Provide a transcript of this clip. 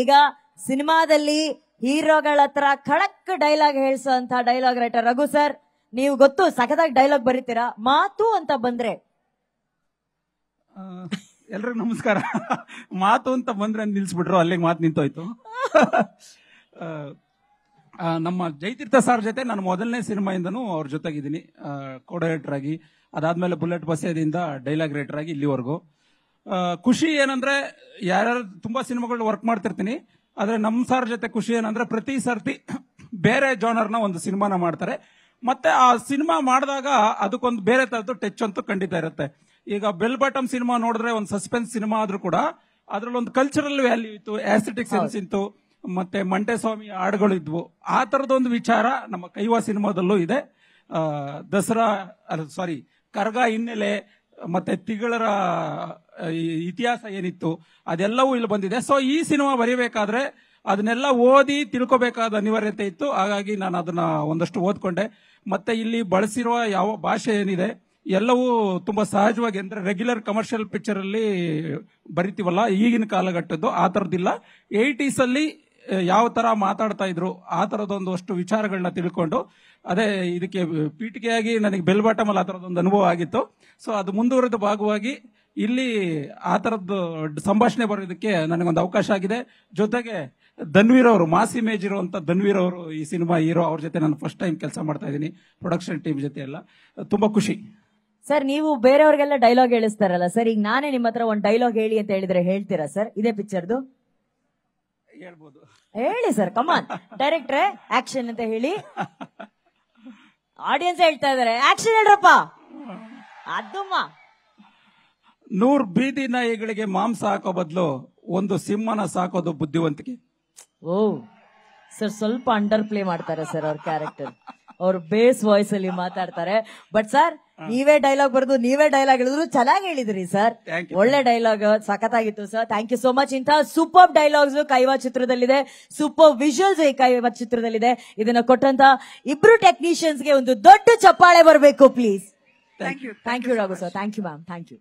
ಈಗ ಸಿನಿಮಾದಲ್ಲಿ ಹೀರೋಗಳ ಹತ್ರ ಖಡಕ್ ಡೈಲಾಗ್ ಹೇಳಿಸುವಂತ ಡೈಲಾಗ್ ರೈಟರ್ ರಘು ಸರ್ ನೀವು ಗೊತ್ತು ಸಖತ್ತಾಗಿ ಡೈಲಾಗ್ ಬರೀತೀರಾ ಮಾತು ಅಂತ ಬಂದ್ರೆ ಎಲ್ರಿಗೂ ನಮಸ್ಕಾರ ಮಾತು ಅಂತ ಬಂದ್ರೆ ನಿಲ್ಸ್ಬಿಟ್ರು ಅಲ್ಲಿಗೆ ಮಾತು ನಿಂತೋಯ್ತು ನಮ್ಮ ಜೈತೀರ್ಥ ಸರ್ ಜೊತೆ ನಾನು ಮೊದಲನೇ ಸಿನಿಮಾಯಿಂದನೂ ಅವ್ರ ಜೊತೆಗಿದ್ದೀನಿ ಕೋಡೈಟರ್ ಆಗಿ ಅದಾದ್ಮೇಲೆ ಬುಲೆಟ್ ಬಸದಿಂದ ಡೈಲಾಗ್ ರೈಟರ್ ಆಗಿ ಇಲ್ಲಿವರೆಗೂ ಖುಷಿ ಏನಂದ್ರೆ ಯಾರ್ಯಾರು ತುಂಬಾ ಸಿನಿಮಾಗಳು ವರ್ಕ್ ಮಾಡ್ತಿರ್ತೀನಿ ಆದ್ರೆ ನಮ್ಮ ಸಾರ್ ಜೊತೆ ಖುಷಿ ಏನಂದ್ರೆ ಪ್ರತಿ ಸರ್ತಿ ಬೇರೆ ಜಾನರ್ನ ಒಂದು ಸಿನಿಮಾನ ಮಾಡ್ತಾರೆ ಮತ್ತೆ ಆ ಸಿನಿಮಾ ಮಾಡಿದಾಗ ಅದಕ್ಕೊಂದು ಬೇರೆ ತರದ್ದು ಟಚ್ ಅಂತೂ ಖಂಡಿತ ಇರುತ್ತೆ ಈಗ ಬೆಲ್ ಬಾಟಮ್ ಸಿನಿಮಾ ನೋಡಿದ್ರೆ ಒಂದು ಸಸ್ಪೆನ್ಸ್ ಸಿನಿಮಾ ಆದ್ರೂ ಕೂಡ ಅದ್ರಲ್ಲಿ ಒಂದು ಕಲ್ಚರಲ್ ವ್ಯಾಲ್ಯೂ ಇತ್ತು ಆಸ್ಥೆಟಿಕ್ ಸೆನ್ಸ್ ಇತ್ತು ಮತ್ತೆ ಮಂಟೆಸ್ವಾಮಿ ಹಾಡುಗಳು ಇದ್ವು ಆ ತರದೊಂದು ವಿಚಾರ ನಮ್ಮ ಕೈವಾ ಸಿನಿಮಾದಲ್ಲೂ ಇದೆ ದಸರಾ ಸಾರಿ ಕರ್ಗ ಹಿನ್ನೆಲೆ ಮತ್ತೆ ತಿಗಳರ ಇತಿಹಾಸ ಏನಿತ್ತು ಅದೆಲ್ಲವೂ ಇಲ್ಲಿ ಬಂದಿದೆ ಸೊ ಈ ಸಿನಿಮಾ ಬರೀಬೇಕಾದ್ರೆ ಅದನ್ನೆಲ್ಲ ಓದಿ ತಿಳ್ಕೊಬೇಕಾದ ಅನಿವಾರ್ಯತೆ ಇತ್ತು ಹಾಗಾಗಿ ನಾನು ಅದನ್ನ ಒಂದಷ್ಟು ಓದ್ಕೊಂಡೆ ಮತ್ತೆ ಇಲ್ಲಿ ಬಳಸಿರುವ ಯಾವ ಭಾಷೆ ಏನಿದೆ ಎಲ್ಲವೂ ತುಂಬಾ ಸಹಜವಾಗಿ ಅಂದ್ರೆ ರೆಗ್ಯುಲರ್ ಕಮರ್ಷಿಯಲ್ ಪಿಕ್ಚರ್ ಅಲ್ಲಿ ಬರಿತೀವಲ್ಲ ಈಗಿನ ಕಾಲಘಟ್ಟದ್ದು ಆ ತರದಿಲ್ಲ ಏಯ್ಟೀಸ್ ಅಲ್ಲಿ ಯಾವ ತರ ಮಾತಾಡ್ತಾ ಇದ್ರು ಆ ತರದೊಂದು ಅಷ್ಟು ವಿಚಾರಗಳನ್ನ ತಿಳ್ಕೊಂಡು ಅದೇ ಇದಕ್ಕೆ ಪೀಠಿಕೆಯಾಗಿ ನನಗೆ ಬೆಲ್ ಬಾಟಮ್ ಅಲ್ಲಿ ಆ ತರದೊಂದು ಅನುಭವ ಆಗಿತ್ತು ಸೊ ಅದು ಮುಂದುವರೆದ ಭಾಗವಾಗಿ ಇಲ್ಲಿ ಆ ತರದ್ದು ಸಂಭಾಷಣೆ ಬರೋದಕ್ಕೆ ನನಗೊಂದು ಅವಕಾಶ ಆಗಿದೆ ಜೊತೆಗೆ ಧನ್ವೀರ್ ಅವರು ಮಾಸ್ ಇಮೇಜ್ ಇರುವಂತ ಧನ್ವೀರ್ ಅವರು ಈ ಸಿನಿಮಾ ಹೀರೋ ಅವ್ರ ಜೊತೆ ನಾನು ಫಸ್ಟ್ ಟೈಮ್ ಕೆಲಸ ಮಾಡ್ತಾ ಇದ್ದೀನಿ ಪ್ರೊಡಕ್ಷನ್ ಟೀಮ್ ಜೊತೆ ಎಲ್ಲ ತುಂಬಾ ಖುಷಿ ಸರ್ ನೀವು ಬೇರೆಯವ್ರಿಗೆಲ್ಲ ಡೈಲಾಗ್ ಹೇಳಿಸ್ತಾರಲ್ಲ ಸರ್ ಈಗ ನಾನೇ ನಿಮ್ಮ ಹತ್ರ ಒಂದು ಡೈಲಾಗ್ ಹೇಳಿ ಅಂತ ಹೇಳಿದ್ರೆ ಹೇಳ್ತೀರಾ ಸರ್ ಇದೇ ಪಿಕ್ಚರ್ದು ಹೇಳಿ ಸರ್ ಕಮಾನ್ ಡೈರೆಕ್ಟ್ರೆ ಆಕ್ಷನ್ ಅಂತ ಹೇಳಿ ಆಡಿಯನ್ಸ್ ಹೇಳ್ತಾ ಇದಾರೆ ಆಕ್ಷನ್ ಹೇಳ್ರಪ್ಪ ಅದಮ್ಮ ನೂರ್ ಬೀದಿ ನಾಯಿಗಳಿಗೆ ಮಾಂಸ ಹಾಕೋ ಬದಲು ಒಂದು ಸಿಂಹನ ಸಾಕೋದು ಬುದ್ಧಿವಂತಿಕೆ ಓ ಸರ್ ಸ್ವಲ್ಪ ಅಂಡರ್ ಪ್ಲೇ ಮಾಡ್ತಾರೆ ಸರ್ ಅವ್ರ ಕ್ಯಾರೆಕ್ಟರ್ ಅವ್ರು ಬೇಸ್ ವಾಯ್ಸ್ ಅಲ್ಲಿ ಮಾತಾಡ್ತಾರೆ ಬಟ್ ಸರ್ ನೀವೇ ಡೈಲಾಗ್ ಬರೆದು ನೀವೇ ಡೈಲಾಗ್ ಹೇಳಿದ್ರು ಚೆನ್ನಾಗಿ ಹೇಳಿದ್ರಿ ಸರ್ ಒಳ್ಳೆ ಡೈಲಾಗ್ ಸಖತ್ತಾಗಿತ್ತು sir thank you so much ಇಂಥ ಸೂಪರ್ ಡೈಲಾಗ್ಸ್ ಕೈವಾ ಚಿತ್ರದಲ್ಲಿದೆ ಸೂಪರ್ ವಿಜುವಲ್ಸ್ ಈ ಕೈವಾ ಚಿತ್ರದಲ್ಲಿದೆ ಇದನ್ನ ಕೊಟ್ಟಂತ ಇಬ್ರು ಟೆಕ್ನಿಷಿಯನ್ಸ್ ಗೆ ಒಂದು ದೊಡ್ಡ ಚಪ್ಪಾಳೆ ಬರಬೇಕು please thank you thank you Raghu sir thank you ma'am thank you